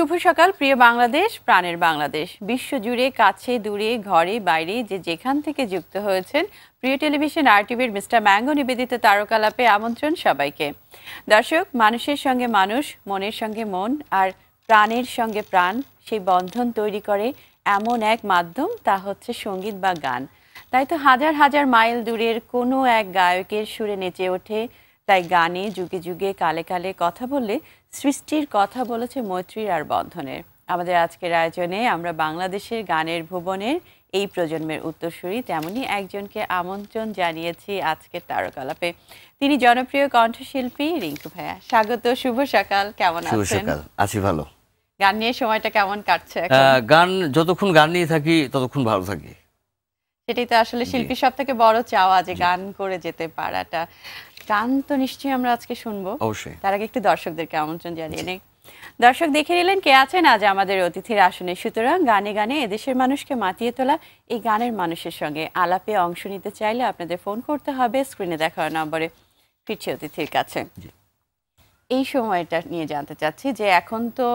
শুভ সকাল প্রিয় বাংলাদেশ প্রাণের বাংলাদেশ বিশ্বজুড়ে কাছে দূরে ঘরে বাইরে যে যেখান থেকে যুক্ত হয়েছেন প্রিয় টেলিভিশন আর টিভির মিস্টার ম্যাঙ্গো নিবেদিত তারকালাপে আমন্ত্রণ সবাইকে দর্শক মানুষের সঙ্গে মানুষ মনের সঙ্গে মন আর প্রাণের সঙ্গে প্রাণ সেই বন্ধন তৈরি করে এমন এক মাধ্যম তা হচ্ছে সঙ্গীত বা গান তাই তো হাজার হাজার মাইল দূরের কোনো এক গায়কের সুরে নেচে ওঠে তাই গানে যুগে যুগে কালে কালে কথা বললে সৃষ্টির কথা বলেছে মৈত্রীর আর বন্ধনের আমাদের আজকের আয়োজনে আমরা বাংলাদেশের গানের ভুবনের এই প্রজন্মের উত্তরসূরি তেমনই একজনকে আমন্ত্রণ জানিয়েছি আজকের তারকালাপে তিনি জনপ্রিয় কণ্ঠশিল্পী রিঙ্কু ভাইয়া স্বাগত শুভ সকাল কেমন আছেন আছি ভালো গান নিয়ে সময়টা কেমন কাটছে গান যতক্ষণ গান নিয়ে থাকি ততক্ষণ ভালো থাকি সেটাই তো আসলে শিল্পীর সব থেকে বড় চাওয়া যে গান করে যেতে পারাটা নিশ্চয়ই আমরা আজকে শুনবো অবশ্যই তার আগে একটু দর্শকদেরকে আমন্ত্রণ জানিয়ে নেই দর্শক দেখে নিলেন কে আছেন আজ আমাদের অতিথির আসনে সুতরাং গানে গানে এদেশের মানুষকে মাতিয়ে তোলা এই গানের মানুষের সঙ্গে আলাপে অংশ নিতে চাইলে আপনাদের ফোন করতে হবে স্ক্রিনে দেখার নম্বরে ফিরছে অতিথির কাছে এই সময়টা নিয়ে জানতে চাচ্ছি যে এখন তো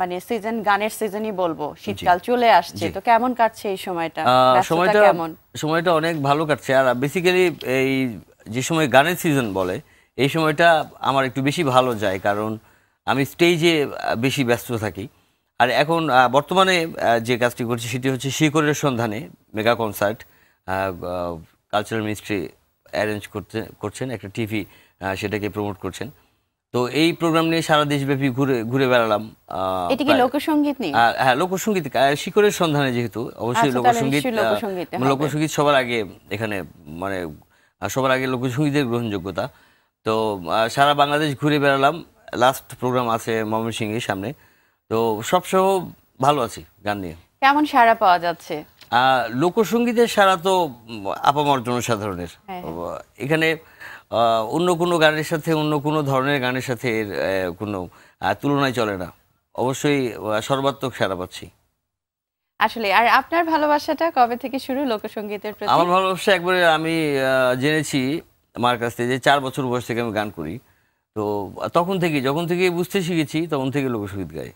মানে সিজন গানের সিজনই বলবো শীতকাল চলে আসছে তো কেমন কাটছে এই সময়টা সময়টা কেমন সময়টা অনেক ভালো কাটছে আর বেসিক্যালি এই যে সময় গানের সিজন বলে এই সময়টা আমার একটু বেশি ভালো যায় কারণ আমি স্টেজে বেশি ব্যস্ত থাকি আর এখন বর্তমানে যে কাজটি করছি সেটি হচ্ছে শিকরের সন্ধানে mega concert cultural ministry arrange করতে করছেন একটা টিভি সেটাকে প্রমোট করছেন তো এই প্রোগ্রাম নিয়ে সারা দেশব্যাপী ঘুরে ঘুরে বেড়ালাম হ্যাঁ লোকসঙ্গীত শিকরের সন্ধানে যেহেতু অবশ্যই আচ্ছা, লোকসঙ্গীত লোকসঙ্গীত সবার আগে এখানে মানে আর সবার আগে লোকসঙ্গীতের গ্রহণযোগ্যতা তো সারা বাংলাদেশ ঘুরে বেড়ালাম লাস্ট প্রোগ্রাম আছে ময়মনসিংহের সামনে তো সবসহ ভালো আছি গান নিয়ে কেমন সারা পাওয়া যাচ্ছে লোকসঙ্গীতের সারা তো আপামর জনসাধারণের হ্যাঁ, হ্যাঁ। এখানে অন্য কোনো গানের সাথে অন্য কোনো ধরনের গানের সাথে এর কোনো তুলনায় চলে না অবশ্যই সর্বাত্মক সারা পাচ্ছি আসলে আর আপনার ভালোবাসাটা কবে থেকে শুরু লোকসঙ্গীতের প্রতি আমার ভালোবাসা একবারে আমি জেনেছি আমার কাছ থেকে যে চার বছর বয়স থেকে আমি গান করি তো তখন থেকে যখন থেকে বুঝতে শিখেছি তখন থেকে লোকসঙ্গীত গাই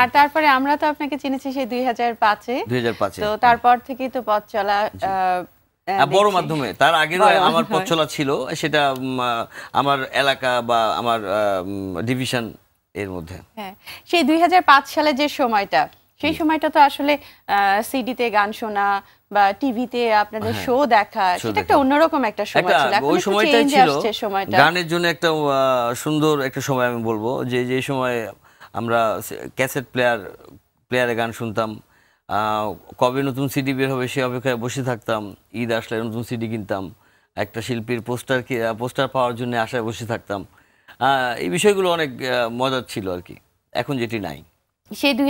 আর তারপরে আমরা তো আপনাকে চিনেছি সেই দুই হাজার পাঁচে তো হ্যাঁ। তারপর থেকেই তো পথ চলা বড় মাধ্যমে তার আগেও আমার পথ চলা ছিল সেটা আমার এলাকা বা আমার ডিভিশন এর মধ্যে হ্যাঁ সেই দুই সালে যে সময়টা সেই সময়টা তো আসলে সিডিতে গান শোনা বা টিভিতে আপনাদের শো হ্যাঁ, দেখা সেটা একটা অন্যরকম একটা সময় ছিল ওই সময়টাই ছিল গানের জন্য একটা সুন্দর একটা সময় আমি বলবো যে যে সময় আমরা ক্যাসেট প্লেয়ার প্লেয়ারে গান শুনতাম কবে নতুন সিডি বের হবে সে অপেক্ষায় বসে থাকতাম ঈদ আসলে নতুন সিডি কিনতাম একটা শিল্পীর পোস্টার পোস্টার পাওয়ার জন্য আশায় বসে থাকতাম এই বিষয়গুলো অনেক মজার ছিল আর কি এখন যেটি নাই সেই দুই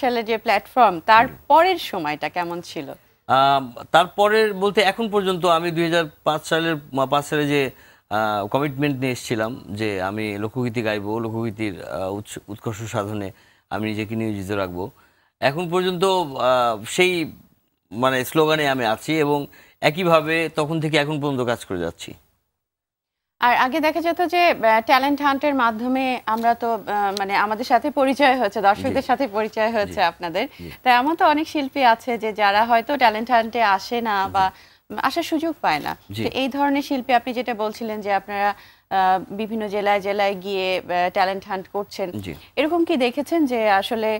সালে যে প্ল্যাটফর্ম তার পরের সময়টা কেমন ছিল তারপরের বলতে এখন পর্যন্ত আমি দুই সালের পাঁচ সালে যে কমিটমেন্ট নিয়ে এসেছিলাম যে আমি লোকগীতি গাইব লোকগীতির উৎকর্ষ সাধনে আমি নিজেকে নিয়োজিত রাখবো এখন পর্যন্ত সেই মানে স্লোগানে আমি আছি এবং একইভাবে তখন থেকে এখন পর্যন্ত কাজ করে যাচ্ছি আর আগে দেখা যেত যে ট্যালেন্ট হান্টের মাধ্যমে আমরা তো মানে আমাদের সাথে পরিচয় হয়েছে দর্শকদের সাথে পরিচয় হয়েছে আপনাদের তাই এমন তো অনেক শিল্পী আছে যে যারা হয়তো ট্যালেন্ট হান্টে আসে না বা আসার সুযোগ পায় না এই ধরনের শিল্পী আপনি যেটা বলছিলেন যে আপনারা বিভিন্ন জেলায় জেলায় গিয়ে ট্যালেন্ট হান্ট করছেন এরকম কি দেখেছেন যে আসলে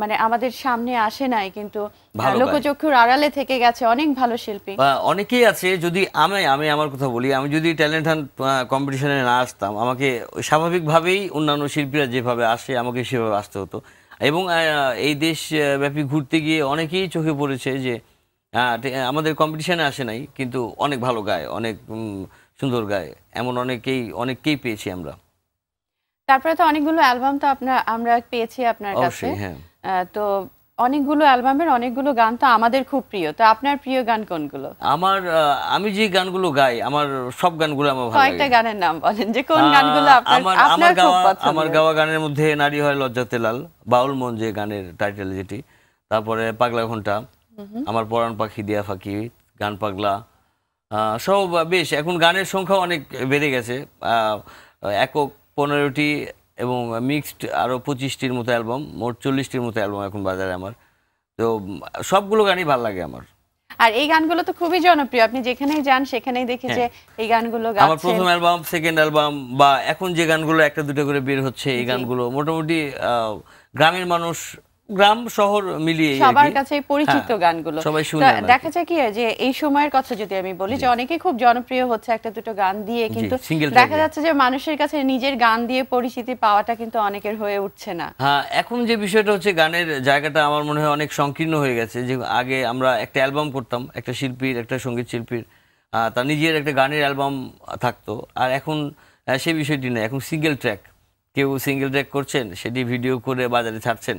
মানে আমাদের সামনে আসে নাই কিন্তু লোকচক্ষুর আড়ালে থেকে গেছে অনেক ভালো শিল্পী অনেকেই আছে যদি আমি আমি আমার কথা বলি আমি যদি ট্যালেন্ট হান্ট কম্পিটিশনে না আসতাম আমাকে স্বাভাবিকভাবেই অন্যান্য শিল্পীরা যেভাবে আসে আমাকে সেভাবে আসতে হতো এবং এই দেশব্যাপী ঘুরতে গিয়ে অনেকেই চোখে পড়েছে যে আমাদের কম্পিটিশানে আসে নাই কিন্তু অনেক ভালো গায় অনেক সুন্দর গায়ে এমন অনেকেই অনেককেই পেয়েছি আমরা তারপরে তো অনেকগুলো অ্যালবাম তো আপনার আমরা পেয়েছি আপনার কাছে হ্যাঁ। তো অনেকগুলো অ্যালবামের অনেকগুলো গান তো আমাদের খুব প্রিয় তো আপনার প্রিয় গান কোনগুলো আমার আমি যে গানগুলো গাই আমার সব গানগুলো আমার ভালো কয়েকটা গানের নাম বলেন যে কোন গানগুলো আপনার খুব পছন্দ আমার গাওয়া গানের মধ্যে নারী হয় লজ্জাতে লাল বাউল মন যে গানের টাইটেল যেটি তারপরে পাগলা ঘন্টা আমার পরাণ পাখি দিয়া ফাঁকি গান পাগলা সব বেশ এখন গানের সংখ্যা অনেক বেড়ে গেছে একক পনেরোটি এবং মিক্সড আরও পঁচিশটির মতো অ্যালবাম মোট চল্লিশটির মতো অ্যালবাম এখন বাজারে আমার তো সবগুলো গানই ভালো লাগে আমার আর এই গানগুলো তো খুবই জনপ্রিয় আপনি যেখানেই যান সেখানেই দেখি হ্যাঁ। যে এই গানগুলো আমার প্রথম অ্যালবাম সেকেন্ড অ্যালবাম বা এখন যে গানগুলো একটা দুটো করে বের হচ্ছে এই গানগুলো মোটামুটি গ্রামের মানুষ গ্রাম শহর মিলিয়ে সবার কাছে পরিচিত হ্যাঁ, গানগুলো সবাই শুনে দেখা যায় কি যে এই সময়ের কথা যদি আমি বলি যে অনেকে খুব জনপ্রিয় হচ্ছে একটা দুটো গান দিয়ে কিন্তু দেখা যাচ্ছে যে মানুষের কাছে নিজের গান দিয়ে পরিচিতি পাওয়াটা কিন্তু অনেকের হয়ে উঠছে না হ্যাঁ এখন যে বিষয়টা হচ্ছে গানের জায়গাটা আমার মনে হয় অনেক সংকীর্ণ হয়ে গেছে যে আগে আমরা একটা অ্যালবাম করতাম একটা শিল্পীর একটা সঙ্গীত শিল্পীর তার নিজের একটা গানের অ্যালবাম থাকতো আর এখন সেই বিষয়টি নেই এখন সিঙ্গেল ট্র্যাক কেউ সিঙ্গেল ট্র্যাক করছেন সেটি ভিডিও করে বাজারে ছাড়ছেন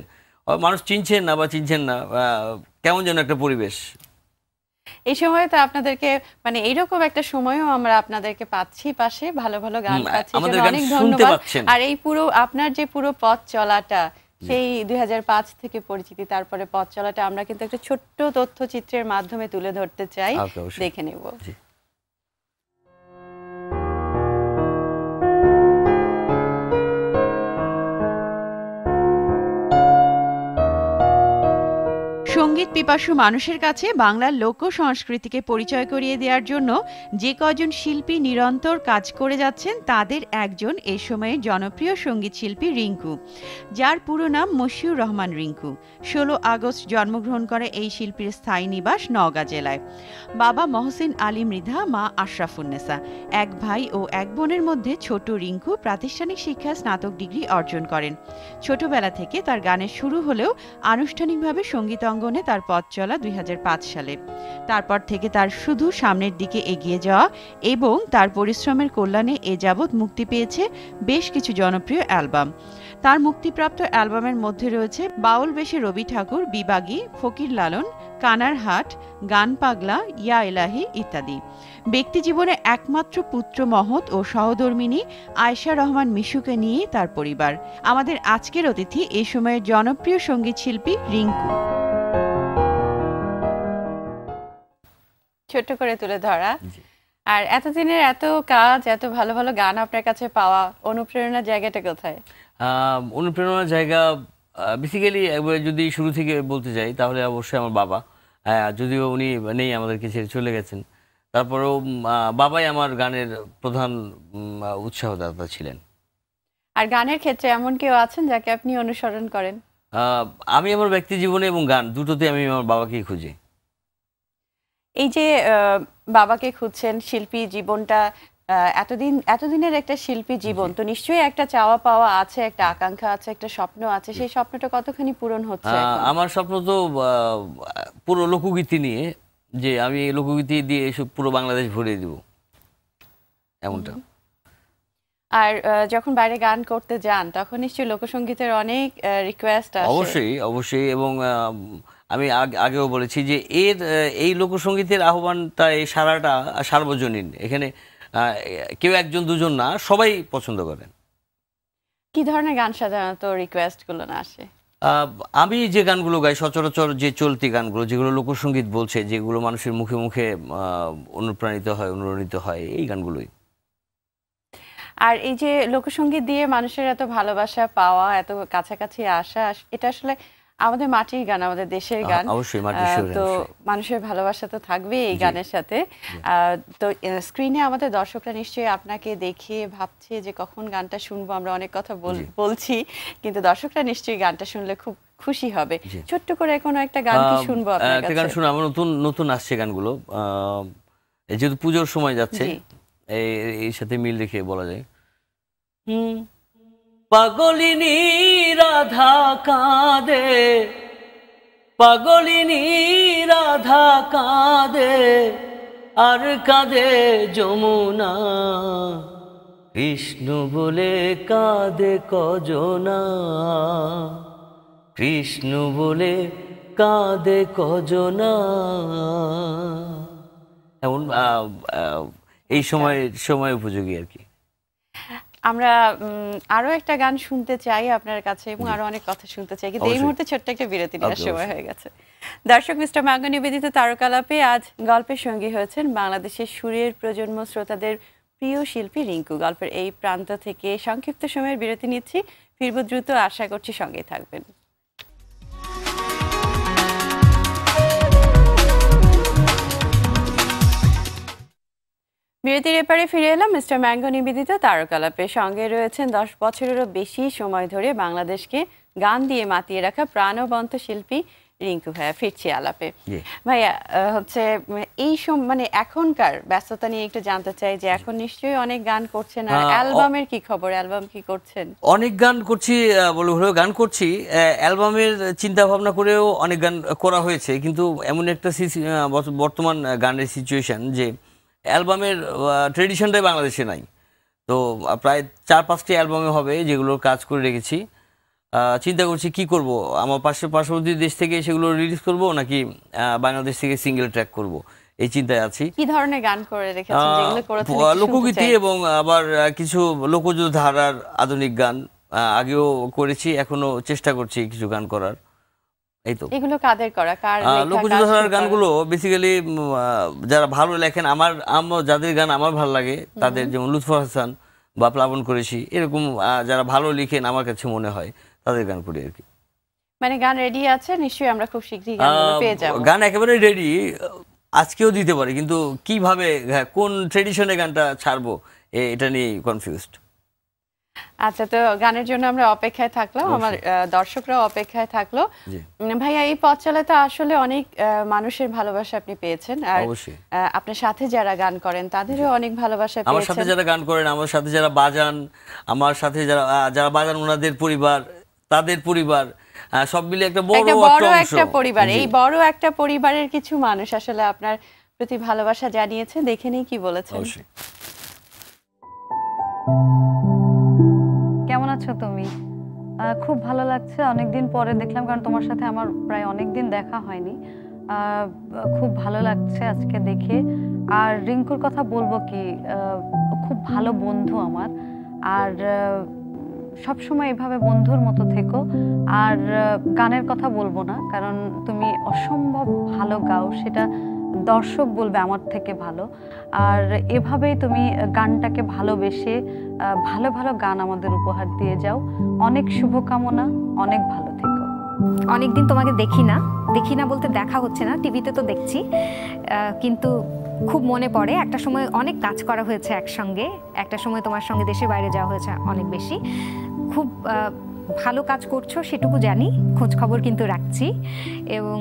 মানুষ চিনছেন না বা চিনছেন না কেমন যেন একটা পরিবেশ এই সময় তো আপনাদেরকে মানে এইরকম একটা সময়ও আমরা আপনাদেরকে পাচ্ছি পাশে ভালো ভালো গান পাচ্ছি অনেক ধন্যবাদ আর এই পুরো আপনার যে পুরো পথ চলাটা সেই দুই থেকে পরিচিতি তারপরে পথ চলাটা আমরা কিন্তু একটা ছোট্ট তথ্যচিত্রের মাধ্যমে তুলে ধরতে চাই দেখে নেব সঙ্গীত পিপাসু মানুষের কাছে বাংলার লোক সংস্কৃতিকে পরিচয় করিয়ে দেওয়ার জন্য যে কজন শিল্পী নিরন্তর কাজ করে যাচ্ছেন তাদের একজন এ সময়ে জনপ্রিয় সঙ্গীত শিল্পী রিঙ্কু যার পুরো নাম মশিউর রহমান রিঙ্কু ষোলো আগস্ট জন্মগ্রহণ করে এই শিল্পীর স্থায়ী নিবাস নওগাঁ জেলায় বাবা মহসিন আলী মৃধা মা আশরাফুন্নেসা এক ভাই ও এক বোনের মধ্যে ছোট রিঙ্কু প্রাতিষ্ঠানিক শিক্ষা স্নাতক ডিগ্রি অর্জন করেন ছোটবেলা থেকে তার গানের শুরু হলেও আনুষ্ঠানিকভাবে সঙ্গীত অঙ্গনে তার পথ চলা দুই সালে তারপর থেকে তার শুধু সামনের দিকে এগিয়ে যাওয়া এবং তার পরিশ্রমের কল্যাণে এ যাবৎ মুক্তি পেয়েছে বেশ কিছু জনপ্রিয় অ্যালবাম তার মুক্তিপ্রাপ্ত অ্যালবামের মধ্যে রয়েছে বাউল বেশে রবি ঠাকুর বিবাগী ফকির লালন কানার হাট গান পাগলা ইয়া এলাহি ইত্যাদি ব্যক্তিজীবনে একমাত্র পুত্র মহৎ ও সহধর্মিনী আয়শা রহমান মিশুকে নিয়ে তার পরিবার আমাদের আজকের অতিথি এ সময়ের জনপ্রিয় সঙ্গীত শিল্পী রিঙ্কু ছোট করে তুলে ধরা আর এতদিনের এত কাজ এত ভালো ভালো গান আপনার কাছে পাওয়া অনুপ্রেরণার জায়গাটা কোথায় অনুপ্রেরণার জায়গা বেসিক্যালি যদি শুরু থেকে বলতে যাই তাহলে অবশ্যই আমার বাবা হ্যাঁ, যদিও উনি নেই আমাদেরকে ছেড়ে চলে গেছেন তারপরেও বাবাই আমার গানের প্রধান উৎসাহদাতা ছিলেন আর গানের ক্ষেত্রে এমন কেউ আছেন যাকে আপনি অনুসরণ করেন আমি আমার ব্যক্তি জীবনে এবং গান দুটোতে আমি আমার বাবাকেই খুঁজি এই যে বাবাকে খুঁজছেন শিল্পী জীবনটা এতদিন এতদিনের একটা শিল্পী জীবন তো নিশ্চয়ই একটা চাওয়া পাওয়া আছে একটা আকাঙ্ক্ষা আছে একটা স্বপ্ন আছে সেই স্বপ্নটা কতখানি পূরণ হচ্ছে হ্যাঁ, আমার স্বপ্ন তো পুরো লোকগীতি নিয়ে যে আমি এই লোকগীতি দিয়ে এসব পুরো বাংলাদেশ ভরিয়ে দেব এমনটা আর যখন বাইরে গান করতে যান তখন নিশ্চয়ই লোকসঙ্গীতের অনেক রিকোয়েস্ট আসে অবশ্যই অবশ্যই এবং আমি আগেও বলেছি যে এর এই লোকসঙ্গীতের আহ্বানটা এই সারাটা সার্বজনীন এখানে কেউ একজন দুজন না সবাই পছন্দ করেন কি ধরনের গান সাধারণত রিকোয়েস্টগুলো না আসে আমি যে গানগুলো গাই সচরাচর যে চলতি গানগুলো যেগুলো লোকসঙ্গীত বলছে যেগুলো মানুষের মুখে মুখে অনুপ্রাণিত হয় অনুপ্রাণিত হয় এই গানগুলোই আর এই যে লোকসঙ্গীত দিয়ে মানুষের এত ভালোবাসা পাওয়া এত কাছাকাছি আসা এটা আসলে আমাদের মাটির গান আমাদের দেশের গান তো মানুষের ভালোবাসা তো থাকবে এই গানের সাথে তো স্ক্রিনে আমাদের দর্শকরা নিশ্চয়ই আপনাকে দেখে ভাবছে যে কখন গানটা শুনবো আমরা অনেক কথা বলছি কিন্তু দর্শকরা নিশ্চয়ই গানটা শুনলে খুব খুশি হবে ছোট্ট করে এখন একটা গান কি শুনবো আপনার গান শুনো আমার নতুন নতুন আসছে গানগুলো যেহেতু পুজোর সময় যাচ্ছে এই সাথে মিল রেখে বলা যায় হুম পাগলিনী রাধা কাঁদে পাগলিনী রাধা কাঁদে আর কাঁদে যমুনা কৃষ্ণ বলে কাঁদে কজনা কৃষ্ণ বলে কাঁদে কজনা এমন এই সময় সময় উপযোগী আর কি আমরা আরো একটা গান শুনতে চাই আপনার কাছে এবং আরো অনেক কথা শুনতে চাই কিন্তু এই মুহূর্তে ছোট্ট একটা বিরতি নেওয়ার সময় হয়ে গেছে দর্শক মিস্টার মাঙ্গা নিবেদিত তারকালাপে আজ গল্পের সঙ্গী হয়েছেন বাংলাদেশের সুরের প্রজন্ম শ্রোতাদের প্রিয় শিল্পী রিঙ্কু গল্পের এই প্রান্ত থেকে সংক্ষিপ্ত সময়ের বিরতি নিচ্ছি ফিরব দ্রুত আশা করছি সঙ্গে থাকবেন বিরতির এপারে ফিরে এলাম মিস্টার ম্যাঙ্গো নিবেদিত তারকালাপের সঙ্গে রয়েছেন দশ বছরেরও বেশি সময় ধরে বাংলাদেশকে গান দিয়ে মাতিয়ে রাখা প্রাণবন্ত শিল্পী রিঙ্কু ভাইয়া ফিরছি আলাপে ভাইয়া হচ্ছে এই সম মানে এখনকার ব্যস্ততা নিয়ে একটু জানতে চাই যে এখন নিশ্চয়ই অনেক গান করছেন আর হ্যাঁ, অ্যালবামের কি খবর অ্যালবাম কি করছেন অনেক গান করছি বলে হলেও গান করছি অ্যালবামের চিন্তা ভাবনা করেও অনেক গান করা হয়েছে কিন্তু এমন একটা বর্তমান গানের সিচুয়েশন যে অ্যালবামের ট্রেডিশনটাই বাংলাদেশে নাই তো প্রায় চার পাঁচটি অ্যালবামে হবে যেগুলোর কাজ করে রেখেছি চিন্তা করছি কি করব আমার পাশে পার্শ্ববর্তী দেশ থেকে সেগুলো রিলিজ করব নাকি বাংলাদেশ থেকে সিঙ্গেল ট্র্যাক করব এই চিন্তায় আছি কি ধরনের গান করে লোকগীতি এবং আবার কিছু লোকজ ধারার আধুনিক গান আগেও করেছি এখনো চেষ্টা করছি কিছু গান করার যারা ভালো লেখেন আমার যাদের গান আমার ভালো লাগে তাদের যেমন লুৎফর হাসান বা প্লাবন করেছি এরকম যারা ভালো লিখেন আমার কাছে মনে হয় তাদের গান করি আর কি মানে গান রেডি আছে নিশ্চয়ই আমরা খুব শীঘ্রই গান একেবারে রেডি আজকেও দিতে পারি কিন্তু কিভাবে হ্যাঁ, কোন ট্রেডিশনে গানটা ছাড়বো এটা নিয়ে কনফিউজড আচ্ছা তো গানের জন্য আমরা অপেক্ষায় থাকলাম আমার দর্শকরা অপেক্ষায় থাকলো ভাইয়া এই পথ তো আসলে অনেক মানুষের ভালোবাসা আপনি পেয়েছেন আর আপনার সাথে যারা গান করেন তাদেরও অনেক ভালোবাসা আমার সাথে যারা গান করেন আমার সাথে যারা বাজান আমার সাথে যারা যারা বাজান ওনাদের পরিবার তাদের পরিবার সব মিলে একটা বড় একটা পরিবার এই বড় একটা পরিবারের কিছু মানুষ আসলে আপনার প্রতি ভালোবাসা জানিয়েছে দেখে নেই কি বলেছেন অবশ্যই আছো তুমি খুব ভালো লাগছে অনেকদিন পরে দেখলাম কারণ তোমার সাথে আমার প্রায় অনেকদিন দেখা হয়নি খুব ভালো লাগছে আজকে দেখে আর রিঙ্কুর কথা বলবো কি খুব ভালো বন্ধু আমার আর সবসময় এভাবে বন্ধুর মতো থেকো আর গানের কথা বলবো না কারণ তুমি অসম্ভব ভালো গাও সেটা দর্শক বলবে আমার থেকে ভালো আর এভাবেই তুমি গানটাকে ভালোবেসে ভালো ভালো গান আমাদের উপহার দিয়ে যাও অনেক শুভকামনা অনেক ভালো থেকো অনেকদিন তোমাকে দেখি না দেখি না বলতে দেখা হচ্ছে না টিভিতে তো দেখছি কিন্তু খুব মনে পড়ে একটা সময় অনেক কাজ করা হয়েছে একসঙ্গে একটা সময় তোমার সঙ্গে দেশে বাইরে যাওয়া হয়েছে অনেক বেশি খুব ভালো কাজ করছো সেটুকু জানি খোঁজ খবর কিন্তু রাখছি এবং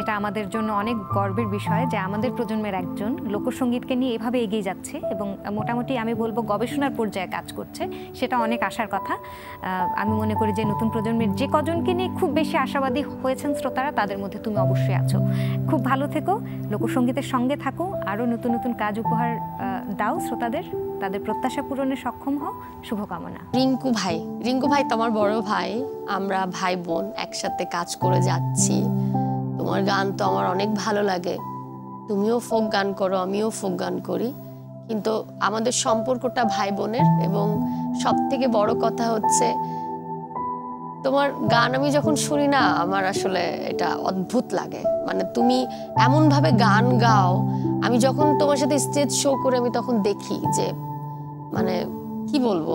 এটা আমাদের জন্য অনেক গর্বের বিষয় যে আমাদের প্রজন্মের একজন লোকসঙ্গীতকে নিয়ে এভাবে এগিয়ে যাচ্ছে এবং মোটামুটি আমি বলবো গবেষণার পর্যায়ে কাজ করছে সেটা অনেক আশার কথা আমি মনে করি যে নতুন প্রজন্মের যে কজনকে নিয়ে খুব বেশি আশাবাদী হয়েছেন শ্রোতারা তাদের মধ্যে তুমি অবশ্যই আছো খুব ভালো থেকো লোকসঙ্গীতের সঙ্গে থাকো আরও নতুন নতুন কাজ উপহার দাও শ্রোতাদের তাদের প্রত্যাশা পূরণে সক্ষম হও শুভকামনা রিঙ্কু ভাই রিঙ্কু ভাই তোমার বড় ভাই আমরা ভাই বোন একসাথে কাজ করে যাচ্ছি তোমার গান তো আমার অনেক ভালো লাগে তুমিও ফোক গান করো আমিও ফোক গান করি কিন্তু আমাদের সম্পর্কটা ভাই বোনের এবং সব থেকে বড় কথা হচ্ছে তোমার গান আমি যখন শুনি না আমার আসলে এটা অদ্ভুত লাগে মানে তুমি এমনভাবে গান গাও আমি যখন তোমার সাথে স্টেজ শো করে আমি তখন দেখি যে মানে কি বলবো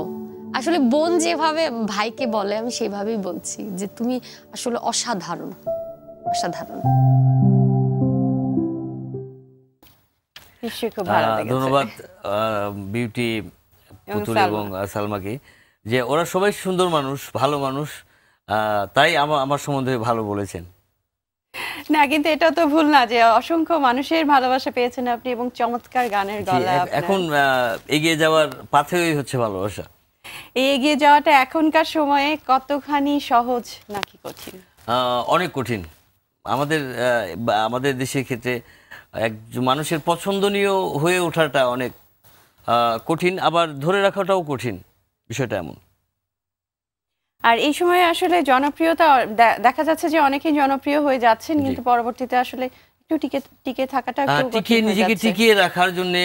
আসলে বোন যেভাবে ভাইকে বলে আমি সেভাবেই বলছি যে তুমি আসলে অসাধারণ অসাধারণ ধন্যবাদ বিউটি পুতুল এবং সালমাকে যে ওরা সবাই সুন্দর মানুষ ভালো মানুষ তাই আমার আমার সম্বন্ধে ভালো বলেছেন না কিন্তু এটা তো ভুল না যে অসংখ্য মানুষের ভালোবাসা পেয়েছেন আপনি এবং চমৎকার গানের গলা এখন এগিয়ে যাওয়ার পাথেই হচ্ছে ভালোবাসা এই এগিয়ে যাওয়াটা এখনকার সময়ে কতখানি সহজ নাকি কঠিন অনেক কঠিন আমাদের আমাদের দেশের ক্ষেত্রে এক মানুষের পছন্দনীয় হয়ে ওঠাটা অনেক কঠিন আবার ধরে রাখাটাও কঠিন বিষয়টা এমন আর এই সময়ে আসলে জনপ্রিয়তা দেখা যাচ্ছে যে অনেকেই জনপ্রিয় হয়ে যাচ্ছেন কিন্তু পরবর্তীতে আসলে একটু টিকে টিকে থাকাটা টিকিয়ে নিজেকে টিকিয়ে রাখার জন্য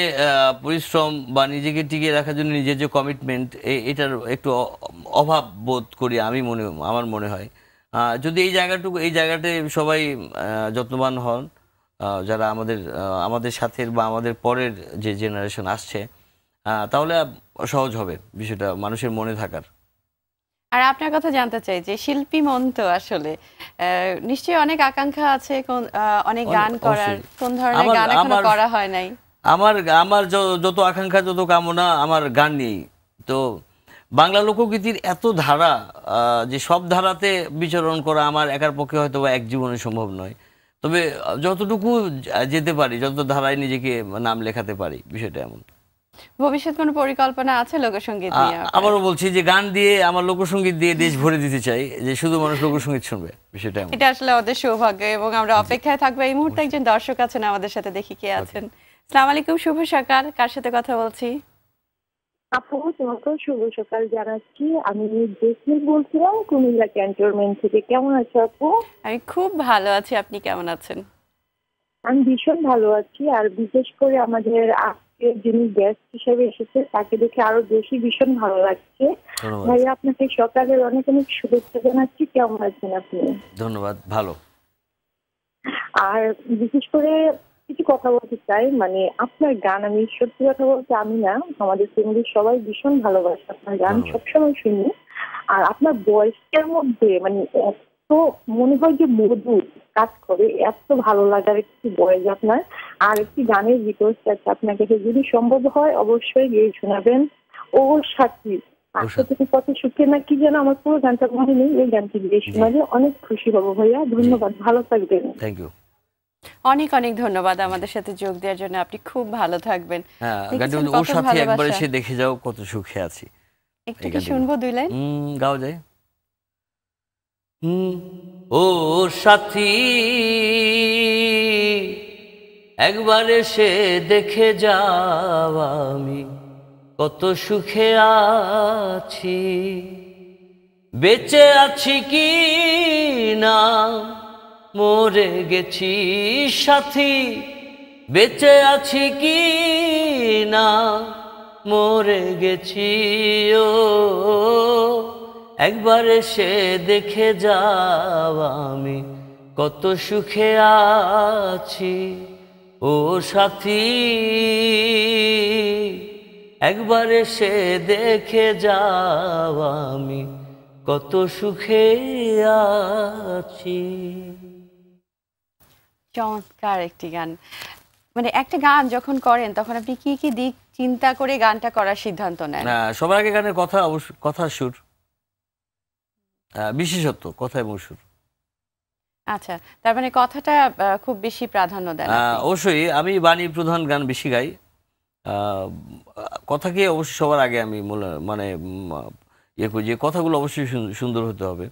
পরিশ্রম বা নিজেকে টিকিয়ে রাখার জন্য নিজের যে কমিটমেন্ট এটার একটু অভাব বোধ করি আমি মনে আমার মনে হয় যদি এই জায়গাটুকু এই জায়গাতে সবাই যত্নবান হন যারা আমাদের আমাদের সাথে বা আমাদের পরের যে জেনারেশন আসছে তাহলে সহজ হবে বিষয়টা মানুষের মনে থাকার আর আপনার কথা জানতে চাই যে শিল্পী মন তো আসলে নিশ্চয়ই অনেক আকাঙ্ক্ষা আছে কোন অনেক গান করার কোন ধরনের গান এখনো করা হয় নাই আমার আমার যত আকাঙ্ক্ষা যত কামনা আমার গান নেই তো বাংলা লোকগীতির এত ধারা যে সব ধারাতে বিচরণ করা আমার একার পক্ষে হয়তো এক জীবনে সম্ভব নয় তবে যতটুকু যেতে পারি যত ধারায় নিজেকে নাম লেখাতে পারি বিষয়টা এমন ভবিষ্যৎ কোনো পরিকল্পনা আছে লোকসঙ্গীত নিয়ে আমারও বলছি যে গান দিয়ে আমার লোকসঙ্গীত দিয়ে দেশ ভরে দিতে চাই যে শুধু মানুষ লোকসঙ্গীত শুনবে বিষয়টা এটা আসলে আমাদের সৌভাগ্য এবং আমরা অপেক্ষায় থাকবো এই মুহূর্তে একজন দর্শক আছেন আমাদের সাথে দেখি কে আছেন সালাম আলাইকুম শুভ সকাল কার সাথে কথা বলছি আপু তোমাকে শুভ সকাল জানাচ্ছি আমি বলছিলাম কুমিল্লা ক্যান্টনমেন্ট থেকে কেমন আছো আপু আমি খুব ভালো আছি আপনি কেমন আছেন আমি ভীষণ ভালো আছি আর বিশেষ করে আমাদের যিনি গেস্ট হিসেবে এসেছে তাকে দেখে আরো বেশি ভীষণ ভালো লাগছে ভাই আপনাকে অনেক অনেক শুভেচ্ছা জানাচ্ছি কেমন আছেন আপনি ধন্যবাদ ভালো আর বিশেষ করে কিছু কথা বলতে চাই মানে আপনার গান আমি সত্যি কথা বলতে আমি না আমাদের ফ্যামিলির সবাই ভীষণ ভালোবাসে আপনার গান সবসময় শুনি আর আপনার বয়সটার মধ্যে মানে এত মনে হয় যে মধু কাজ করে এত ভালো লাগার একটি বয়স আপনার আর একটি গানের রিকোয়েস্ট আছে আপনাকে যদি সম্ভব হয় অবশ্যই গিয়ে শোনাবেন ও সাথী আচ্ছা অনেক খুশি ভাইয়া ধন্যবাদ ভালো অনেক অনেক ধন্যবাদ আমাদের সাথে যোগ দেওয়ার জন্য আপনি খুব ভালো থাকবেন ওর সাথে একবার এসে দেখে যাও কত সুখে আছি একটু কি শুনবো দুই লাইন গাও যায় ও সাথী একবার এসে দেখে যাও আমি কত সুখে আছি বেঁচে আছি কি না মরে গেছি সাথী বেঁচে আছি কি না মরে গেছি ও একবার সে দেখে যাও আমি কত সুখে আছি ও সাথী একবার সে দেখে যাও আমি কত সুখে আছি চমৎকার একটি গান মানে একটা গান যখন করেন তখন আপনি কি কি দিক চিন্তা করে গানটা করার সিদ্ধান্ত নেন হ্যাঁ, সবার আগে গানের কথা কথা সুর বিশেষত্ব কথায় মসুর আচ্ছা তার মানে কথাটা খুব বেশি প্রাধান্য দেন অবশ্যই আমি বাণী প্রধান গান বেশি গাই কথাকে অবশ্যই সবার আগে আমি মানে ইয়ে করি যে কথাগুলো অবশ্যই সুন্দর হতে হবে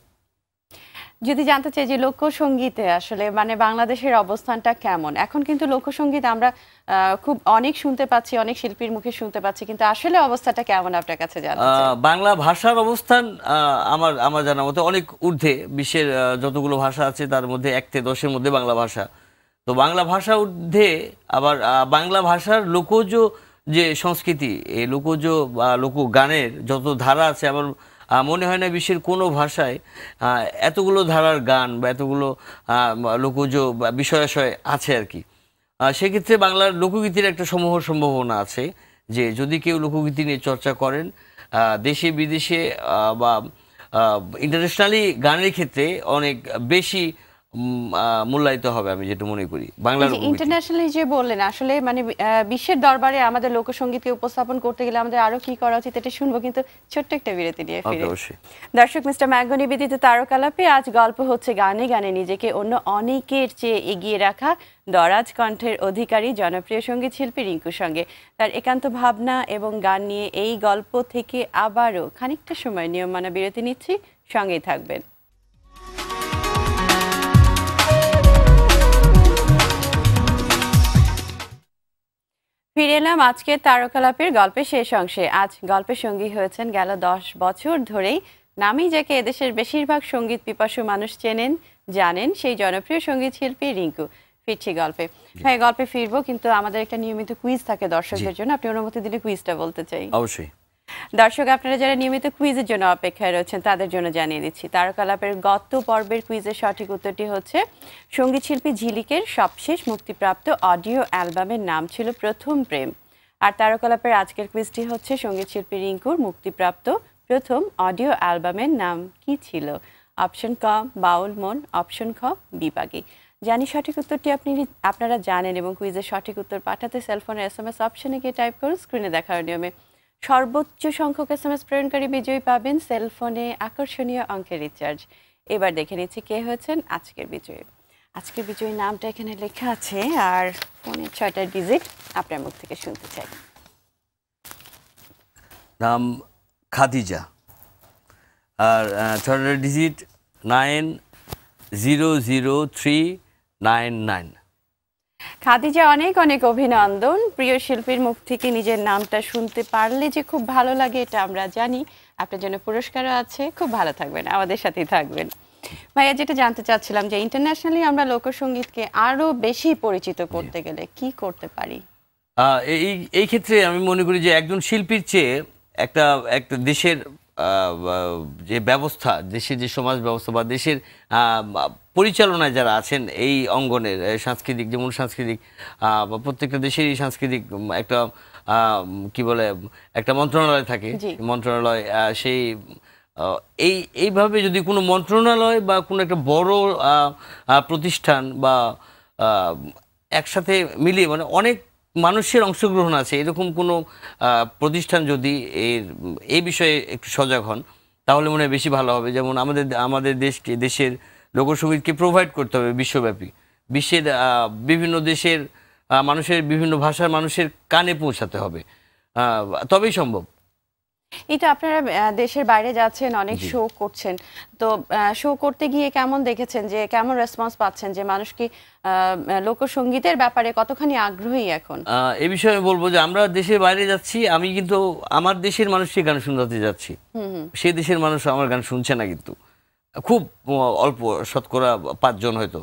যদি জানতে চাই যে লোকসঙ্গীতে আসলে মানে বাংলাদেশের অবস্থানটা কেমন এখন কিন্তু লোকসঙ্গীত আমরা খুব অনেক শুনতে পাচ্ছি অনেক শিল্পীর মুখে শুনতে পাচ্ছি কিন্তু আসলে অবস্থাটা কেমন আপনার কাছে জানতে বাংলা ভাষার অবস্থান আমার আমার জানা মতো অনেক ঊর্ধ্বে বিশ্বের যতগুলো ভাষা আছে তার মধ্যে এক থেকে দশের মধ্যে বাংলা ভাষা তো বাংলা ভাষা ঊর্ধ্বে আবার বাংলা ভাষার লোকজ যে সংস্কৃতি এই লোকজ বা লোকগানের যত ধারা আছে আবার মনে হয় না বিশ্বের কোনো ভাষায় এতগুলো ধারার গান বা এতগুলো লোকজ বিষয়াশয় আছে আর কি সেক্ষেত্রে বাংলার লোকগীতির একটা সমূহ সম্ভাবনা আছে যে যদি কেউ লোকগীতি নিয়ে চর্চা করেন দেশে বিদেশে বা ইন্টারন্যাশনালি গানের ক্ষেত্রে অনেক বেশি মূল্যায়িত হবে আমি যেটা মনে করি বাংলার ইন্টারন্যাশনালি যে বললেন আসলে মানে বিশ্বের দরবারে আমাদের লোকসঙ্গীতকে উপস্থাপন করতে গেলে আমাদের আরো কি করা উচিত এটা শুনবো কিন্তু ছোট্ট একটা বিরতি নিয়ে ফিরে দর্শক মিস্টার ম্যাগনি বিদিত তারকালাপে আজ গল্প হচ্ছে গানে গানে নিজেকে অন্য অনেকের চেয়ে এগিয়ে রাখা দরাজ কণ্ঠের অধিকারী জনপ্রিয় সঙ্গীত শিল্পী রিঙ্কুর সঙ্গে তার একান্ত ভাবনা এবং গান নিয়ে এই গল্প থেকে আবারও খানিকটা সময় নিয়ম মানা বিরতি নিচ্ছি সঙ্গেই থাকবেন ফিরে এলাম আজকের তারকালাপের গল্পের শেষ অংশে আজ গল্পের সঙ্গী হয়েছেন গেল দশ বছর ধরেই নামই যাকে এদেশের বেশিরভাগ সঙ্গীত পিপাসু মানুষ চেনেন জানেন সেই জনপ্রিয় সঙ্গীত শিল্পী রিঙ্কু ফিরছি গল্পে হ্যাঁ গল্পে ফিরবো কিন্তু আমাদের একটা নিয়মিত কুইজ থাকে দর্শকদের জন্য আপনি অনুমতি দিলে কুইজটা বলতে চাই অবশ্যই দর্শক আপনারা যারা নিয়মিত কুইজের জন্য অপেক্ষায় রয়েছেন তাদের জন্য জানিয়ে দিচ্ছি তারকালাপের গত পর্বের কুইজের সঠিক উত্তরটি হচ্ছে সঙ্গীত শিল্পী ঝিলিকের সবশেষ মুক্তিপ্রাপ্ত অডিও অ্যালবামের নাম ছিল প্রথম প্রেম আর তারকালাপের আজকের কুইজটি হচ্ছে সঙ্গীত শিল্পী রিঙ্কুর মুক্তিপ্রাপ্ত প্রথম অডিও অ্যালবামের নাম কি ছিল অপশন ক বাউল মন অপশন খ বিবাগী জানি সঠিক উত্তরটি আপনি আপনারা জানেন এবং কুইজের সঠিক উত্তর পাঠাতে সেলফোনের এস এম এস অপশনে গিয়ে টাইপ করুন স্ক্রিনে দেখার নিয়মে সর্বোচ্চ সংখ্যক এস এম এস প্রেরণকারী বিজয়ী পাবেন সেলফোনে আকর্ষণীয় অঙ্কের রিচার্জ এবার দেখে নিচ্ছি কে হয়েছেন আজকের বিজয়ী আজকের বিজয়ী নামটা এখানে লেখা আছে আর ফোনের ছয়টা ডিজিট আপনার মুখ থেকে শুনতে চাই নাম খাদিজা আর ছয়টা digit nine zero zero three nine nine Khadija অনেক অনেক অভিনন্দন প্রিয় শিল্পীর মুখ থেকে নিজের নামটা শুনতে পারলে যে খুব ভালো লাগে এটা আমরা জানি আপনার জন্য পুরস্কারও আছে খুব ভালো থাকবেন আমাদের সাথেই থাকবেন ভাইয়া যেটা জানতে চাচ্ছিলাম যে ইন্টারন্যাশনালি আমরা লোকসঙ্গীতকে আরও বেশি পরিচিত করতে গেলে কি করতে পারি এই এই ক্ষেত্রে আমি মনে করি যে একজন শিল্পীর চেয়ে একটা একটা দেশের যে ব্যবস্থা দেশের যে সমাজ ব্যবস্থা বা দেশের পরিচালনায় যারা আছেন এই অঙ্গনের সাংস্কৃতিক যেমন সাংস্কৃতিক বা প্রত্যেকটা দেশেরই সাংস্কৃতিক একটা কি বলে একটা মন্ত্রণালয় থাকে মন্ত্রণালয় সেই এই এইভাবে যদি কোনো মন্ত্রণালয় বা কোনো একটা বড় প্রতিষ্ঠান বা একসাথে মিলিয়ে মানে অনেক মানুষের অংশগ্রহণ আছে এরকম কোনো প্রতিষ্ঠান যদি এর এই বিষয়ে একটু সজাগ হন তাহলে মনে হয় বেশি ভালো হবে যেমন আমাদের আমাদের দেশকে দেশের লোকসঙ্গীতকে প্রোভাইড করতে হবে বিশ্বব্যাপী বিশ্বের বিভিন্ন দেশের মানুষের বিভিন্ন ভাষার মানুষের কানে পৌঁছাতে হবে তবেই সম্ভব এই তো আপনারা দেশের বাইরে যাচ্ছেন অনেক শো করছেন তো শো করতে গিয়ে কেমন দেখেছেন যে কেমন রেসপন্স পাচ্ছেন যে মানুষ কি লোকসঙ্গীতের ব্যাপারে কতখানি আগ্রহী এখন এ বিষয়ে বলবো যে আমরা দেশের বাইরে যাচ্ছি আমি কিন্তু আমার দেশের মানুষকে গান শুনতে যাচ্ছি সে দেশের মানুষ আমার গান শুনছে না কিন্তু খুব অল্প শতকরা পাঁচজন হয়তো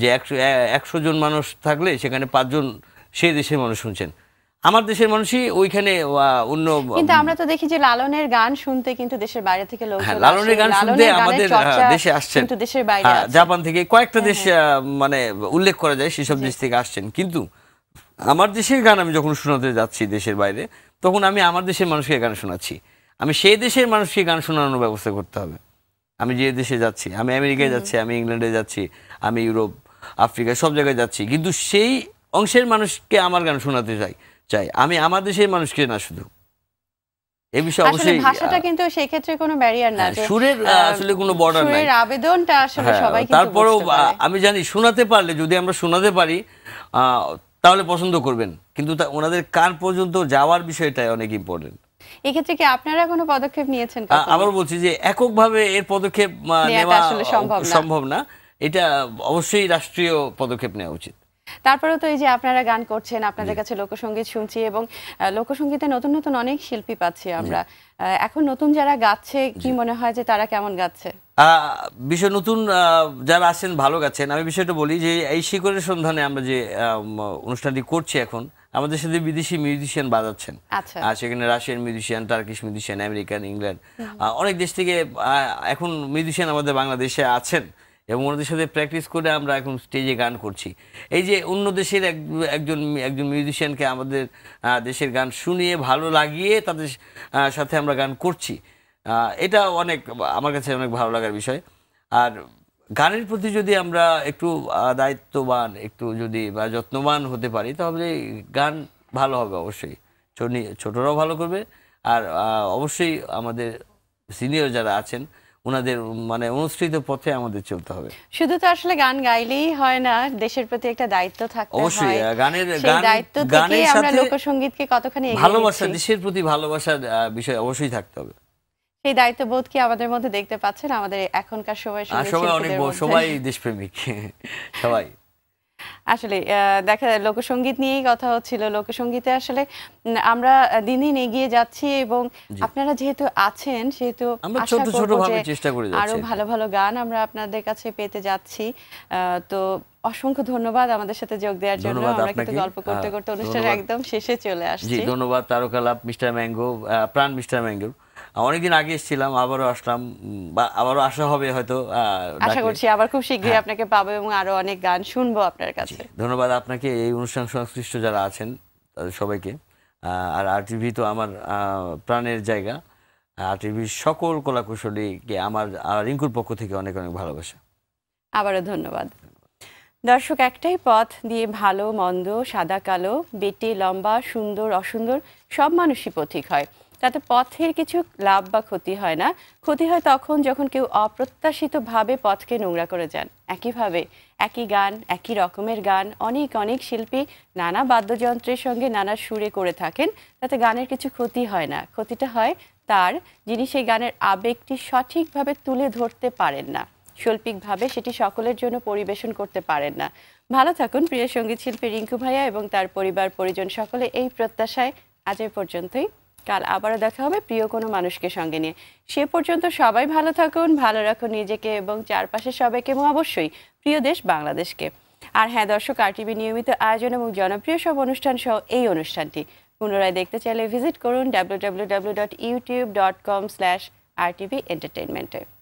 যে একশো একশো জন মানুষ থাকলে সেখানে পাঁচজন সেই দেশের মানুষ শুনছেন আমার দেশের মানুষই ওইখানে অন্য কিন্তু আমরা তো দেখি যে লালনের গান শুনতে কিন্তু দেশের বাইরে থেকে লোক হ্যাঁ লালনের গান শুনতে আমাদের দেশে আসছেন কিন্তু দেশের বাইরে হ্যাঁ, জাপান থেকে কয়েকটা হ্যাঁ, দেশ হ্যাঁ। মানে উল্লেখ করা যায় সেসব দেশ থেকে আসছেন কিন্তু আমার দেশের গান আমি যখন শোনাতে যাচ্ছি দেশের বাইরে তখন আমি আমার দেশের মানুষকে গান শোনাচ্ছি আমি সেই দেশের মানুষকে গান শোনানোর ব্যবস্থা করতে হবে আমি যে দেশে যাচ্ছি আমি আমেরিকায় যাচ্ছি আমি ইংল্যান্ডে যাচ্ছি আমি ইউরোপ আফ্রিকায় সব জায়গায় যাচ্ছি কিন্তু সেই অংশের মানুষকে আমার গান শোনাতে চাই চাই আমি আমার দেশের মানুষকে না শুধু এই বিষয়ে অবশ্যই ভাষাটা কিন্তু সেই ক্ষেত্রে কোনো ব্যারিয়ার না হ্যাঁ, সুরের আসলে কোনো বর্ডার নাই সুরের আবেদনটা আসলে হ্যাঁ, সবাই কিন্তু তারপরেও আমি জানি শোনাতে পারলে যদি আমরা শোনাতে পারি তাহলে পছন্দ করবেন কিন্তু ওনাদের কান পর্যন্ত যাওয়ার বিষয়টাই অনেক ইম্পর্টেন্ট এক্ষেত্রে কি আপনারা কোনো পদক্ষেপ নিয়েছেন আবার বলছি যে এককভাবে এর পদক্ষেপ নেওয়া সম্ভব না এটা অবশ্যই রাষ্ট্রীয় পদক্ষেপ নেওয়া উচিত তারপরে তো এই যে আপনারা গান করছেন আপনাদের কাছে লোকসঙ্গীত শুনছি এবং লোকসঙ্গীতে নতুন নতুন অনেক শিল্পী পাচ্ছি আমরা এখন নতুন যারা গাচ্ছে কি মনে হয় যে তারা কেমন গাচ্ছে বিষয় নতুন যারা আছেন ভালো গাচ্ছেন আমি বিষয়টা বলি যে এই শিখরের সন্ধানে আমরা যে অনুষ্ঠানটি করছি এখন আমাদের সাথে বিদেশি মিউজিশিয়ান বাজাচ্ছেন আর আচ্ছা। সেখানে Russian musician Turkish musician American England অনেক দেশ থেকে এখন মিউজিশিয়ান আমাদের বাংলাদেশে আছেন এবং ওনাদের সাথে প্র্যাকটিস করে আমরা এখন স্টেজে গান করছি এই যে অন্য দেশের একজন একজন মিউজিশিয়ানকে আমাদের দেশের গান শুনিয়ে ভালো লাগিয়ে তাদের সাথে আমরা গান করছি এটা অনেক আমার কাছে অনেক ভালো লাগার বিষয় আর গানের প্রতি যদি আমরা একটু দায়িত্ববান একটু যদি বা যত্নবান হতে পারি তাহলে গান ভালো হবে অবশ্যই ছোটরাও ভালো করবে আর অবশ্যই আমাদের সিনিয়র যারা আছেন ওনাদের মানে অনুষ্ঠিত পথে আমাদের চলতে হবে শুধু তো আসলে গান গাইলেই হয় না দেশের প্রতি একটা দায়িত্ব থাকতে হয় অবশ্যই গানের গান দায়িত্ব থেকে আমরা লোকসঙ্গীতকে কতখানি ভালোবাসা দেশের প্রতি ভালোবাসার বিষয় অবশ্যই থাকতে হবে সেই দায়িত্ব বোধ কি আমাদের মধ্যে দেখতে পাচ্ছেন আমাদের এখনকার সময় সবাই অনেক সবাই দেশপ্রেমিক সবাই আসলে দেখা লোকসঙ্গীত নিয়েই কথা হচ্ছিল লোকসঙ্গীতে আসলে আমরা দিন দিন এগিয়ে যাচ্ছি এবং আপনারা যেহেতু আছেন সেহেতু আরো ভালো ভালো গান আমরা আপনাদের কাছে পেতে যাচ্ছি তো অসংখ্য ধন্যবাদ আমাদের সাথে যোগ দেওয়ার জন্য আমরা কিন্তু গল্প করতে করতে অনুষ্ঠানের একদম শেষে চলে আসছি ধন্যবাদ Tarkalap Mister Mango Pran Mister Mango অনেকদিন আগে এসেছিলাম আবারও আসলাম বা আবারও আসা হবে হয়তো আশা করছি আবার খুব শীঘ্রই হ্যাঁ। আপনাকে পাবো এবং আরো অনেক গান শুনবো আপনার কাছে ধন্যবাদ আপনাকে এই অনুষ্ঠান সংশ্লিষ্ট যারা আছেন তাদের সবাইকে আর আর টিভি তো আমার প্রাণের জায়গা আর টিভির সকল কলাকুশলীকে আমার রিঙ্কুর পক্ষ থেকে অনেক অনেক ভালোবাসা আবারও ধন্যবাদ দর্শক একটাই পথ দিয়ে ভালো মন্দ সাদা কালো বেটে লম্বা সুন্দর অসুন্দর সব মানুষই পথিক হয় তাতে পথের কিছু লাভ বা ক্ষতি হয় না ক্ষতি হয় তখন যখন কেউ অপ্রত্যাশিতভাবে পথকে নোংরা করে যান একইভাবে একই গান একই রকমের গান অনেক অনেক শিল্পী নানা বাদ্যযন্ত্রের সঙ্গে নানা সুরে করে থাকেন তাতে গানের কিছু ক্ষতি হয় না ক্ষতিটা হয় তার যিনি সেই গানের আবেগটি সঠিকভাবে তুলে ধরতে পারেন না শৈল্পিকভাবে সেটি সকলের জন্য পরিবেশন করতে পারেন না ভালো থাকুন প্রিয় সঙ্গীত শিল্পী রিঙ্কু ভাইয়া এবং তার পরিবার পরিজন সকলে এই প্রত্যাশায় আজ পর্যন্তই কাল আবারও দেখা হবে প্রিয় কোনো মানুষকে সঙ্গে নিয়ে সে পর্যন্ত সবাই ভালো থাকুন ভালো রাখুন নিজেকে এবং চারপাশের সবাইকে এবং অবশ্যই প্রিয় দেশ বাংলাদেশকে আর হ্যাঁ দর্শক আর টিভি নিয়মিত আয়োজন এবং জনপ্রিয় সব অনুষ্ঠান সহ এই অনুষ্ঠানটি পুনরায় দেখতে চাইলে ভিজিট করুন W W W dot YouTube dot com slash R TV এন্টারটেনমেন্টে